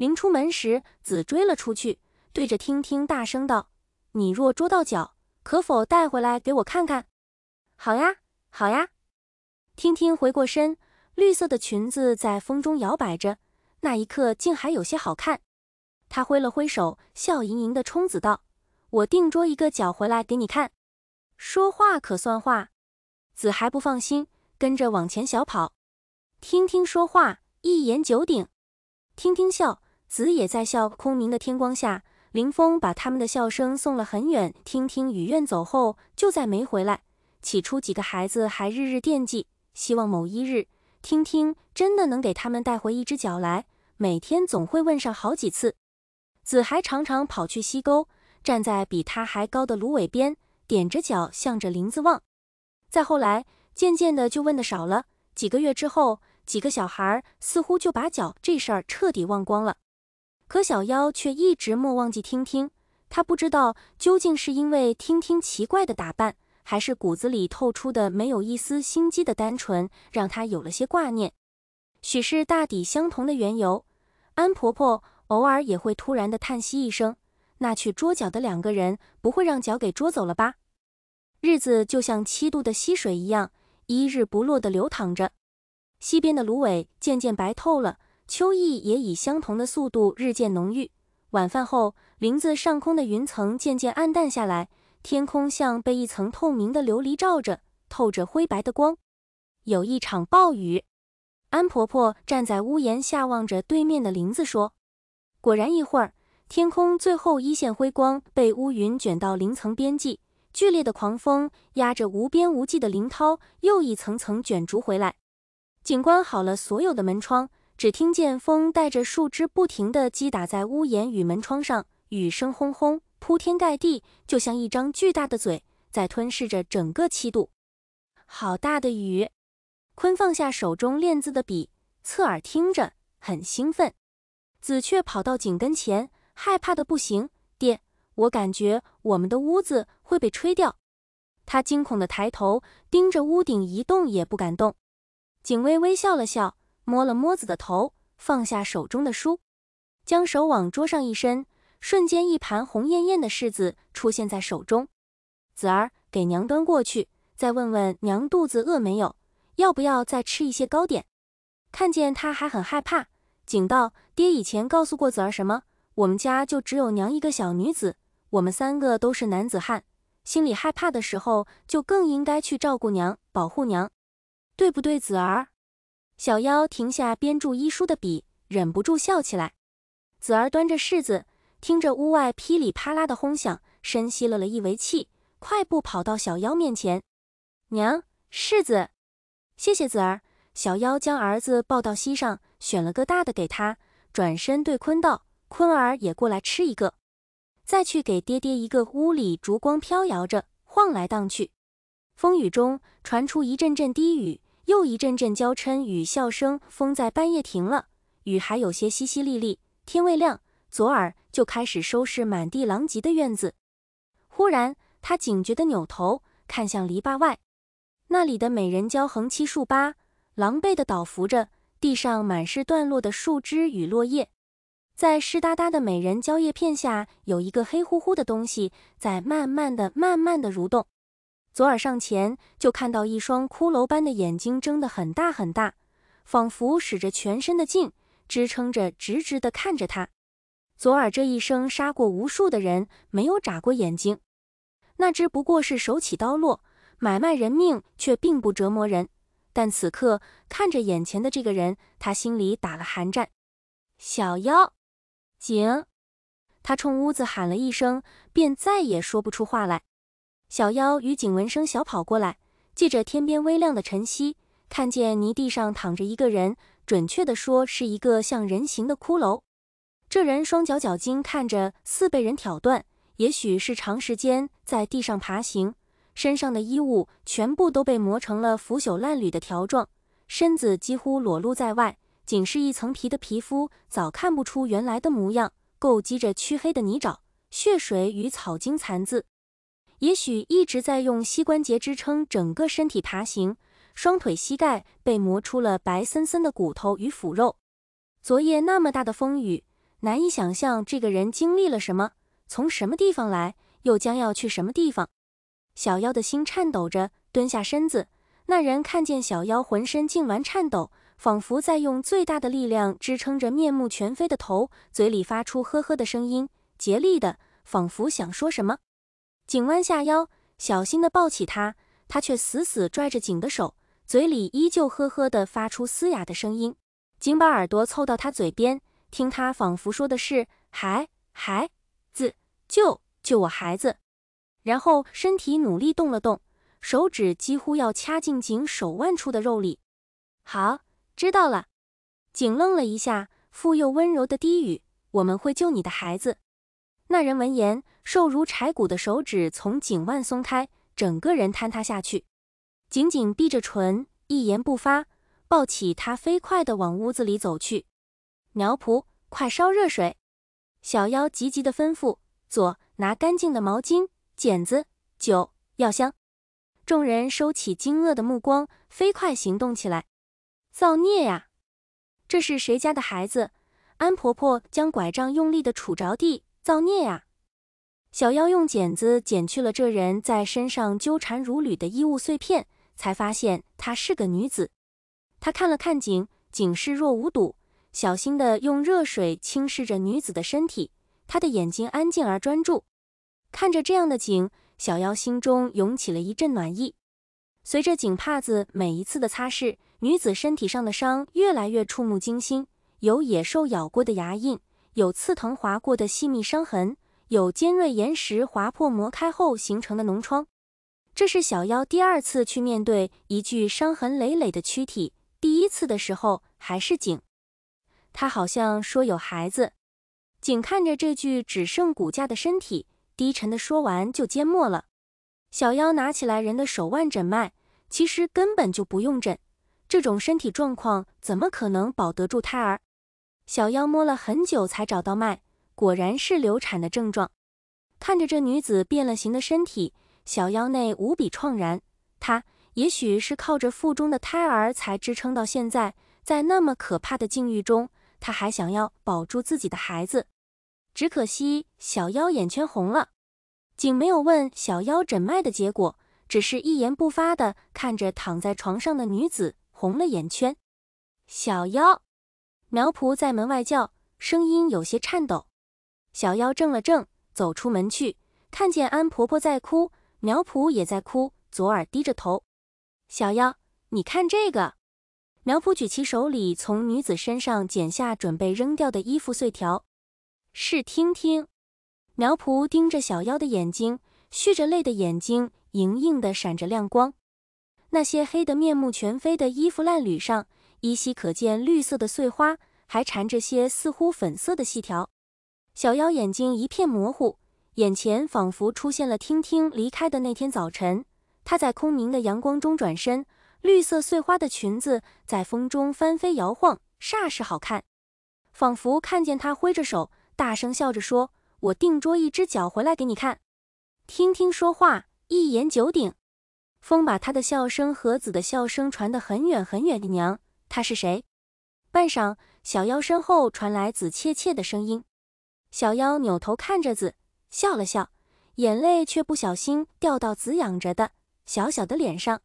临出门时，子追了出去，对着听听大声道：“你若捉到脚，可否带回来给我看看？”“好呀，好呀。”听听回过身，绿色的裙子在风中摇摆着，那一刻竟还有些好看。他挥了挥手，笑盈盈地冲子道：“我定捉一个脚回来给你看，说话可算话。”子还不放心，跟着往前小跑。听听说话一言九鼎，听听笑。子也在笑。空明的天光下，林峰把他们的笑声送了很远。听听雨愿走后，就再没回来。起初几个孩子还日日惦记，希望某一日听听真的能给他们带回一只脚来。每天总会问上好几次。子还常常跑去溪沟，站在比他还高的芦苇边，踮着脚向着林子望。再后来，渐渐的就问的少了。几个月之后，几个小孩似乎就把脚这事儿彻底忘光了。可小妖却一直莫忘记听听，她不知道究竟是因为听听奇怪的打扮，还是骨子里透出的没有一丝心机的单纯，让她有了些挂念。许是大抵相同的缘由，安婆婆偶尔也会突然的叹息一声。那去捉脚的两个人不会让脚给捉走了吧？日子就像七度的溪水一样，一日不落的流淌着。溪边的芦苇渐渐白透了。秋意也以相同的速度日渐浓郁。晚饭后，林子上空的云层渐渐暗淡下来，天空像被一层透明的琉璃罩着，透着灰白的光。有一场暴雨。安婆婆站在屋檐下，望着对面的林子说：“果然，一会儿，天空最后一线辉光被乌云卷到林层边际，剧烈的狂风压着无边无际的林涛，又一层层卷逐回来。”警官好了，所有的门窗。只听见风带着树枝不停地击打在屋檐与门窗上，雨声轰轰，铺天盖地，就像一张巨大的嘴在吞噬着整个七度。好大的雨！坤放下手中练字的笔，侧耳听着，很兴奋。紫雀跑到井跟前，害怕的不行：“爹，我感觉我们的屋子会被吹掉。”他惊恐的抬头盯着屋顶，一动也不敢动。景微微笑了笑。摸了摸子的头，放下手中的书，将手往桌上一伸，瞬间一盘红艳艳的柿子出现在手中。子儿，给娘端过去，再问问娘肚子饿没有，要不要再吃一些糕点？看见他还很害怕，警道：“爹以前告诉过子儿什么？我们家就只有娘一个小女子，我们三个都是男子汉，心里害怕的时候就更应该去照顾娘，保护娘，对不对，子儿？”小妖停下编著医书的笔，忍不住笑起来。子儿端着柿子，听着屋外噼里啪啦的轰响，深吸了了一围气，快步跑到小妖面前：“娘，柿子，谢谢子儿。”小妖将儿子抱到膝上，选了个大的给他，转身对坤道：“坤儿也过来吃一个，再去给爹爹一个。”屋里烛光飘摇着，晃来荡去，风雨中传出一阵阵低语。又一阵阵娇嗔与笑声，风在半夜停了，雨还有些淅淅沥沥。天未亮，左耳就开始收拾满地狼藉的院子。忽然，他警觉地扭头看向篱笆外，那里的美人蕉横七竖八、狼狈地倒伏着，地上满是断落的树枝与落叶。在湿哒哒的美人蕉叶片下，有一个黑乎乎的东西在慢慢地、慢慢地蠕动。左耳上前，就看到一双骷髅般的眼睛睁得很大很大，仿佛使着全身的劲支撑着，直直地看着他。左耳这一生杀过无数的人，没有眨过眼睛，那只不过是手起刀落，买卖人命，却并不折磨人。但此刻看着眼前的这个人，他心里打了寒战。小妖，精，他冲屋子喊了一声，便再也说不出话来。小妖与景闻声小跑过来，借着天边微亮的晨曦，看见泥地上躺着一个人，准确的说是一个像人形的骷髅。这人双脚脚筋看着似被人挑断，也许是长时间在地上爬行，身上的衣物全部都被磨成了腐朽烂缕的条状，身子几乎裸露在外，仅是一层皮的皮肤早看不出原来的模样，构积着黢黑的泥沼、血水与草茎残渍。也许一直在用膝关节支撑整个身体爬行，双腿膝盖被磨出了白森森的骨头与腐肉。昨夜那么大的风雨，难以想象这个人经历了什么，从什么地方来，又将要去什么地方。小妖的心颤抖着，蹲下身子。那人看见小妖浑身痉挛颤抖，仿佛在用最大的力量支撑着面目全非的头，嘴里发出呵呵的声音，竭力的，仿佛想说什么。景弯下腰，小心地抱起他，他却死死拽着景的手，嘴里依旧呵呵地发出嘶哑的声音。景把耳朵凑到他嘴边，听他仿佛说的是“孩孩子救救我孩子”，然后身体努力动了动，手指几乎要掐进景手腕处的肉里。好，知道了。景愣了一下，复又温柔地低语：“我们会救你的孩子。”那人闻言。瘦如柴骨的手指从颈腕松开，整个人坍塌下去，紧紧闭着唇，一言不发，抱起他飞快地往屋子里走去。苗圃，快烧热水！小妖急急地吩咐左拿干净的毛巾、剪子、酒、药箱。众人收起惊愕的目光，飞快行动起来。造孽呀！这是谁家的孩子？安婆婆将拐杖用力地杵着地，造孽啊！小妖用剪子剪去了这人在身上纠缠如缕的衣物碎片，才发现她是个女子。他看了看井，井视若无睹，小心地用热水轻拭着女子的身体。他的眼睛安静而专注，看着这样的井，小妖心中涌起了一阵暖意。随着井帕子每一次的擦拭，女子身体上的伤越来越触目惊心，有野兽咬过的牙印，有刺藤划过的细密伤痕。有尖锐岩石划破磨开后形成的脓疮，这是小妖第二次去面对一具伤痕累累的躯体。第一次的时候还是井。他好像说有孩子。井看着这具只剩骨架的身体，低沉的说完就缄默了。小妖拿起来人的手腕诊脉，其实根本就不用诊，这种身体状况怎么可能保得住胎儿？小妖摸了很久才找到脉。果然是流产的症状。看着这女子变了形的身体，小妖内无比怆然。她也许是靠着腹中的胎儿才支撑到现在，在那么可怕的境遇中，她还想要保住自己的孩子。只可惜小妖眼圈红了。景没有问小妖诊脉的结果，只是一言不发的看着躺在床上的女子，红了眼圈。小妖苗圃在门外叫，声音有些颤抖。小妖怔了怔，走出门去，看见安婆婆在哭，苗圃也在哭，左耳低着头。小妖，你看这个。苗圃举起手里从女子身上剪下准备扔掉的衣服碎条，试听听。苗圃盯着小妖的眼睛，蓄着泪的眼睛，莹莹的闪着亮光。那些黑得面目全非的衣服烂缕上，依稀可见绿色的碎花，还缠着些似乎粉色的细条。小妖眼睛一片模糊，眼前仿佛出现了听听离开的那天早晨，她在空明的阳光中转身，绿色碎花的裙子在风中翻飞摇晃，煞是好看。仿佛看见她挥着手，大声笑着说：“我定捉一只脚回来给你看。”听听说话一言九鼎，风把她的笑声和子的笑声传得很远很远的娘，他是谁？半晌，小妖身后传来子怯怯的声音。小妖扭头看着子，笑了笑，眼泪却不小心掉到子仰着的小小的脸上。